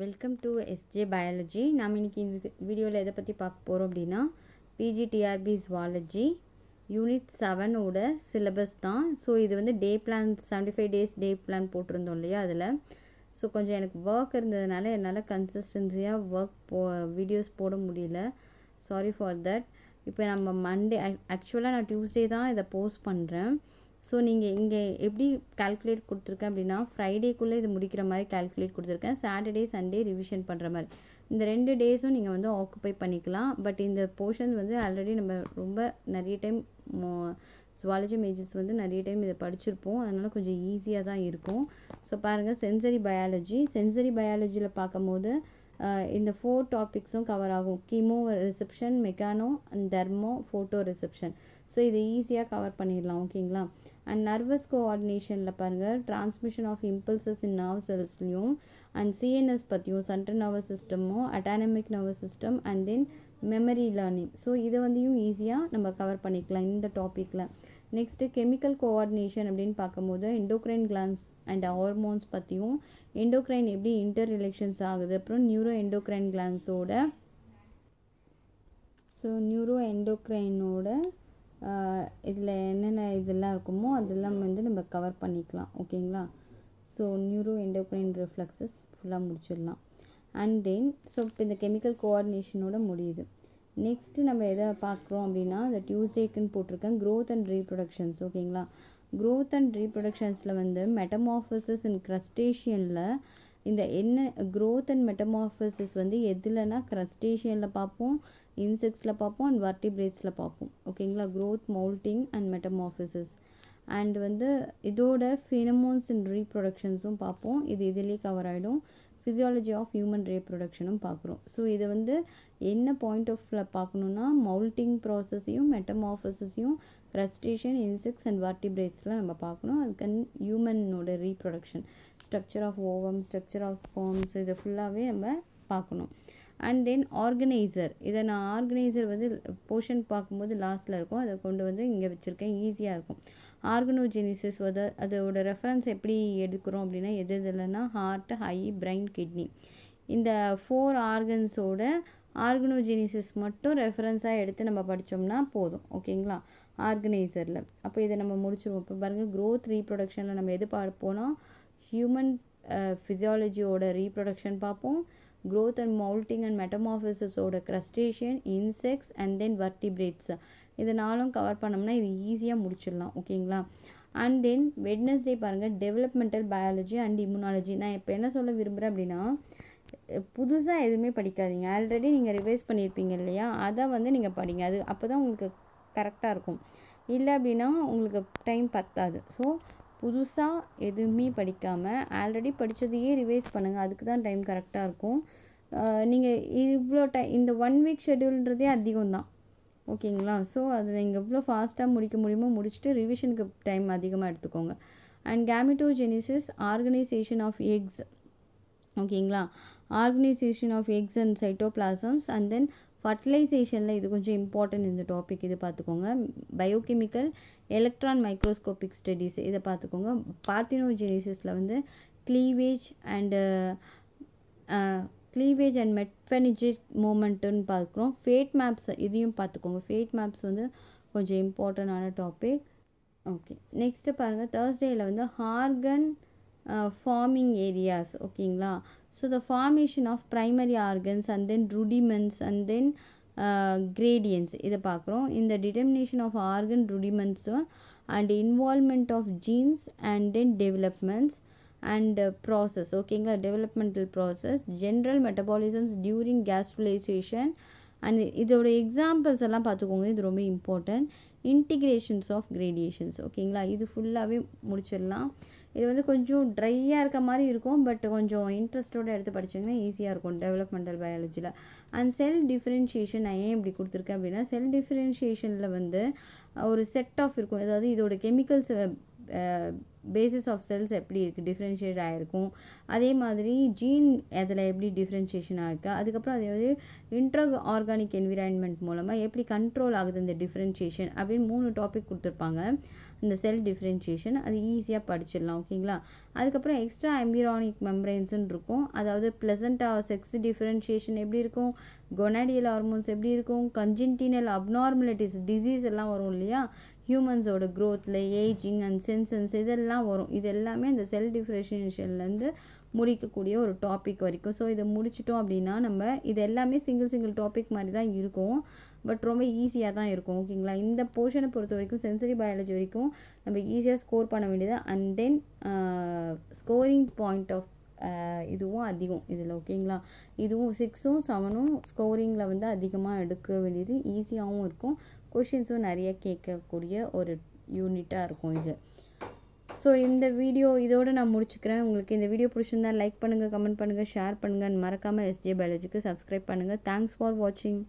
welcome to SJ biology நாம் இன்றைக்கி இந்த வீடியோவில் எதை பற்றி பார்க்க போகிறோம் அப்படின்னா பிஜிடிஆர்பி ஜுவாலஜி யூனிட் செவனோட சிலபஸ் தான் ஸோ இது வந்து day plan seventy five days day plan போட்டிருந்தோம் இல்லையா அதில் ஸோ கொஞ்சம் எனக்கு ஒர்க் இருந்ததுனால என்னால் கன்சிஸ்டன்சியாக ஒர்க் போ வீடியோஸ் போட முடியல சாரி ஃபார் தட் இப்போ நம்ம மண்டே ஆக்சுவலாக நான் டியூஸ்டே தான் இதை போஸ்ட் பண்ணுறேன் ஸோ நீங்கள் இங்கே எப்படி கால்குலேட் கொடுத்துருக்கேன் அப்படின்னா ஃப்ரைடேக்குள்ளே இது முடிக்கிற மாதிரி கால்குலேட் கொடுத்துருக்கேன் சாட்டர்டே சண்டே ரிவிஷன் பண்ணுற மாதிரி இந்த ரெண்டு டேஸும் நீங்கள் வந்து ஆக்குப்பை பண்ணிக்கலாம் பட் இந்த போர்ஷன் வந்து ஆல்ரெடி நம்ம ரொம்ப நிறைய டைம் ஜுவாலஜி மேஜர்ஸ் வந்து நிறைய டைம் இதை படிச்சிருப்போம் அதனால் கொஞ்சம் ஈஸியாக தான் இருக்கும் ஸோ பாருங்கள் சென்சரி பயாலஜி சென்சரி பயாலஜியில் பார்க்கும்போது இந்த ஃபோர் டாபிக்ஸும் கவர் ஆகும் chemoreception mechano and thermo photoreception so இதை ஈஸியாக கவர் பண்ணிடலாம் ஓகேங்களா அண்ட் நர்வஸ் கோஆர்டினேஷனில் பாருங்கள் transmission of impulses in nerve செல்ஸ்லையும் அண்ட் சிஎன்எஸ் பற்றியும் சென்ட்ரல் நர்வஸ் சிஸ்டமும் autonomic nervous system and then memory learning so இதை வந்தையும் ஈஸியாக நம்ம கவர் பண்ணிக்கலாம் இந்த டாப்பிக்கில் நெக்ஸ்ட்டு கெமிக்கல் கோஆர்டினேஷன் அப்படின்னு பார்க்கும்போது எண்டோக்ரைன் கிளான்ஸ் அண்ட் ஹார்மோன்ஸ் பற்றியும் எண்டோக்ரைன் எப்படி இன்டர் ரிலேஷன்ஸ் ஆகுது அப்புறம் நியூரோ எண்டோக்ரைன் கிளான்ஸோட ஸோ நியூரோ எண்டோக்ரைனோட இதில் என்னென்ன இதெல்லாம் இருக்குமோ அதெல்லாம் வந்து நம்ம கவர் பண்ணிக்கலாம் ஓகேங்களா ஸோ நியூரோ எண்டோக்ரைன் ரிஃப்ளக்ஸஸ் ஃபுல்லாக முடிச்சிடலாம் அண்ட் தென் ஸோ இப்போ இந்த கெமிக்கல் கோஆர்டினேஷனோட முடியுது நெக்ஸ்ட்டு நம்ம எதை பார்க்குறோம் அப்படின்னா இந்த டியூஸ்டேக்குன்னு போட்டிருக்கேன் க்ரோத் அண்ட் ரீப்ரொடக்ஷன்ஸ் ஓகேங்களா க்ரோத் அண்ட் ரீப்ரொடக்ஷன்ஸில் வந்து மெட்டமாஃபர்சஸ் இன் க்ரஸ்டேஷியனில் இந்த என்ன க்ரோத் அண்ட் மெட்டமாஃபர்சஸ் வந்து எதுலனா க்ரஸ்டேஷியனில் பார்ப்போம் இன்செக்ட்ஸில் பார்ப்போம் அண்ட் வர்டிபிரேட்ஸில் பார்ப்போம் ஓகேங்களா growth moulting and metamorphoses and வந்து இதோட ஃபினமோன்ஸ் அண்ட் ரீப்ரொடக்ஷன்ஸும் பார்ப்போம் இது இதுலேயே கவர் ஆகிடும் ஃபிசியாலஜி ஆஃப் ஹியூமன் ரீப்ரொடக்ஷனும் பார்க்குறோம் ஸோ இதை வந்து என்ன பாயிண்ட் ஆஃப்ல பார்க்கணுன்னா மவுல்ட்டிங் ப்ராசஸையும் மெட்டமாஃபஸையும் க்ரஸ்டேஷியன் இன்செக்ட்ஸ் அண்ட் வார்டிபிரேட்ஸ்லாம் நம்ம பார்க்கணும் அதுக்கு ஹியூமனோட reproduction structure of ovum structure of sperms இதை ஃபுல்லாகவே நம்ம பார்க்கணும் அண்ட் தென் ஆர்கனைசர் இதை நான் ஆர்கனைசர் வந்து போர்ஷன் பார்க்கும்போது லாஸ்ட்டில் இருக்கும் அதை கொண்டு வந்து இங்கே வச்சுருக்கேன் ஈஸியாக இருக்கும் ஆர்கனோஜெனிசிஸ் வந்து அதோட ரெஃபரன்ஸ் எப்படி எடுக்கிறோம் அப்படின்னா எது இல்லைன்னா ஹார்ட் ஹை பிரைன் கிட்னி இந்த ஃபோர் ஆர்கன்ஸோட ஆர்கனோஜெனிசிஸ் மட்டும் ரெஃபரன்ஸாக எடுத்து நம்ம படித்தோம்னா போதும் ஓகேங்களா ஆர்கனைசரில் அப்போ இதை நம்ம முடிச்சிருவோம் இப்போ பாருங்கள் க்ரோத் ரீப்ரொடக்ஷனில் நம்ம எது பார்ப்போம்னா ஹியூமன் ஃபிசியாலஜியோட ரீப்ரொடக்ஷன் பார்ப்போம் க்ரோத் அண்ட் மவுல்ட்டிங் அண்ட் மெட்டமாஃபிசஸோட crustacean insects and then vertebrates இதனாலும் நாளும் கவர் பண்ணோம்னா இது ஈஸியாக முடிச்சிடலாம் ஓகேங்களா அண்ட் தென் வெட்னஸ்டே பாருங்கள் டெவலப்மெண்டல் பயாலஜி அண்ட் இம்யூனாலஜி நான் இப்போ என்ன சொல்ல விரும்புகிறேன் அப்படின்னா புதுசாக எதுவுமே படிக்காதீங்க ஆல்ரெடி நீங்கள் ரிவைஸ் பண்ணியிருப்பீங்க இல்லையா அதை வந்து நீங்கள் படிங்க அது அப்போ தான் உங்களுக்கு கரெக்டாக இருக்கும் இல்லை அப்படின்னா உங்களுக்கு டைம் பத்தாது ஸோ புதுசாக எதுவுமே படிக்காமல் ஆல்ரெடி படித்ததையே ரிவைஸ் பண்ணுங்கள் அதுக்கு தான் டைம் கரெக்டாக இருக்கும் நீங்கள் இவ்வளோ டை இந்த ஒன் வீக் ஷெடியூல்ன்றதே அதிகம் தான் ஓகேங்களா ஸோ அது நீங்கள் எவ்வளோ ஃபாஸ்ட்டாக முடிக்க முடியுமோ முடிச்சுட்டு ரிவிஷனுக்கு டைம் அதிகமாக எடுத்துக்கோங்க and gametogenesis organisation of eggs ஓகேங்களா organisation of eggs and plasms and then ஃபர்டிலைசேஷனில் இது கொஞ்சம் இம்பார்ட்டன்ட் இந்த டாபிக் இது பார்த்துக்கோங்க பயோகெமிக்கல் எலக்ட்ரான் மைக்ரோஸ்கோபிக் ஸ்டடீஸ் இதை பார்த்துக்கோங்க பார்த்தினோஜெனிசிஸில் வந்து cleavage and cleavage and morphogenetic மூமெண்ட்டுன்னு பார்க்குறோம் ஃபேட் மேப்ஸ் இதையும் பார்த்துக்கோங்க ஃபேட் மேப்ஸ் வந்து கொஞ்சம் இம்பார்ட்டண்டான டாபிக் ஓகே நெக்ஸ்ட்டு பாருங்கள் தேர்ஸ்டேயில் வந்து ஹார்கன் ஃபார்மிங் ஏரியாஸ் ஓகேங்களா so the formation of primary organs and then rudiments and then gradients இதை பார்க்குறோம் இந்த டிட்டர்மினேஷன் ஆஃப் ஆர்கன் ருடிமெண்ட்ஸும் and involvement of genes and then developments and process ஓகேங்களா developmental process general metabolisms during gastrulation and இதோட examples எல்லாம் பார்த்துக்கோங்க இது ரொம்ப இம்பார்ட்டன்ட் இன்டிகிரேஷன்ஸ் ஆஃப் கிரேடியேஷன்ஸ் ஓகேங்களா இது ஃபுல்லாகவே முடிச்சிடலாம் இது வந்து கொஞ்சம் ட்ரையாக இருக்க மாதிரி இருக்கும் பட் கொஞ்சம் இன்ட்ரெஸ்டோடு எடுத்து படிச்சிங்கன்னா ஈஸியாக இருக்கும் டெவலப்மெண்டல் பயாலஜியில் அண்ட் செல் டிஃப்ரென்ஷியேஷன் நான் ஏன் இப்படி கொடுத்துருக்கேன் அப்படின்னா செல் டிஃப்ரென்ஷியேஷனில் வந்து ஒரு செட் ஆஃப் இருக்கும் அதாவது இதோட கெமிக்கல்ஸ் பேசிஸ் ஆஃப் செல்ஸ் எப்படி இருக்குது டிஃப்ரென்ஷியேட் ஆகிருக்கும் அதே மாதிரி ஜீன் அதில் எப்படி டிஃப்ரென்ஷியேஷன் ஆகிருக்கு அதுக்கப்புறம் அதே வந்து இன்ட்ரோ ஆர்கானிக் என்விரான்மெண்ட் மூலமாக எப்படி கண்ட்ரோல் ஆகுது இந்த டிஃப்ரென்ஷியேஷன் அப்படின்னு மூணு டாபிக் கொடுத்துருப்பாங்க இந்த செல் டிஃப்ரென்ஷியேஷன் அது ஈஸியாக படிச்சிடலாம் ஓகேங்களா அதுக்கப்புறம் எக்ஸ்ட்ரா அம்பிரானிக் மெம்ரைன்ஸுன்னு இருக்கும் அதாவது ப்ளசண்ட்டாக செக்ஸ் டிஃப்ரென்ஷியேஷன் எப்படி இருக்கும் கொனாடியல் ஹார்மோன்ஸ் எப்படி இருக்கும் கன்ஜென்டினல் அப்நார்மலிட்டிஸ் டிசீஸ் எல்லாம் வரும் இல்லையா ஹியூமன்ஸோட க்ரோத்தில் ஏஜிங் அண்ட் சென்சன்ஸ் இதெல்லாம் வரும் இது எல்லாமே அந்த செல் டிஃப்ரென்ஷியேஷன்லேருந்து முடிக்கக்கூடிய ஒரு டாபிக் வரைக்கும் ஸோ இதை முடிச்சிட்டோம் அப்படின்னா நம்ம இது எல்லாமே சிங்கிள் சிங்கிள் டாபிக் மாதிரி தான் இருக்கும் பட் ரொம்ப ஈஸியாக தான் இருக்கும் ஓகேங்களா இந்த போர்ஷனை பொறுத்த வரைக்கும் சென்சரி பயாலஜி வரைக்கும் நம்ம ஈஸியாக ஸ்கோர் பண்ண வேண்டியது and then scoring point of இதுவும் அதிகம் இதில் ஓகேங்களா இதுவும் சிக்ஸும் செவனும் ஸ்கோரிங்கில் வந்து அதிகமாக எடுக்க வேண்டியது ஈஸியாகவும் இருக்கும் கொஷின்ஸும் நிறைய கேட்கக்கூடிய ஒரு யூனிட்டாக இருக்கும் இது ஸோ இந்த வீடியோ இதோடு நான் முடிச்சுக்கிறேன் உங்களுக்கு இந்த வீடியோ பிடிச்சிருந்தா லைக் பண்ணுங்கள் கமெண்ட் பண்ணுங்கள் ஷேர் பண்ணுங்கள் மறக்காமல் எஸ்ஜே பயாலஜிக்கு சப்ஸ்கிரைப் பண்ணுங்கள் தேங்க்ஸ் ஃபார் வாட்சிங்